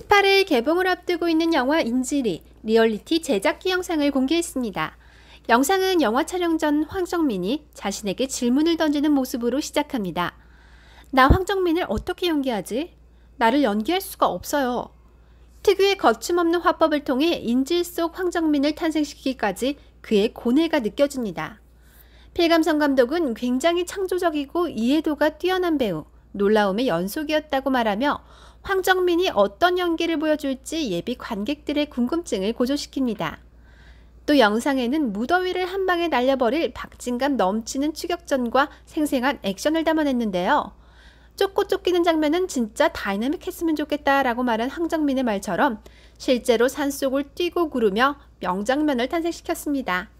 18일 개봉을 앞두고 있는 영화 인질이 리얼리티 제작기 영상을 공개했습니다. 영상은 영화 촬영 전 황정민이 자신에게 질문을 던지는 모습으로 시작합니다. 나 황정민을 어떻게 연기하지? 나를 연기할 수가 없어요. 특유의 거침없는 화법을 통해 인질 속 황정민을 탄생시키기까지 그의 고뇌가 느껴집니다. 필감성 감독은 굉장히 창조적이고 이해도가 뛰어난 배우, 놀라움의 연속이었다고 말하며 황정민이 어떤 연기를 보여줄지 예비 관객들의 궁금증을 고조시킵니다. 또 영상에는 무더위를 한 방에 날려버릴 박진감 넘치는 추격전과 생생한 액션을 담아냈는데요. 쫓고 쫓기는 장면은 진짜 다이나믹했으면 좋겠다라고 말한 황정민의 말처럼 실제로 산속을 뛰고 구르며 명장면을 탄생시켰습니다.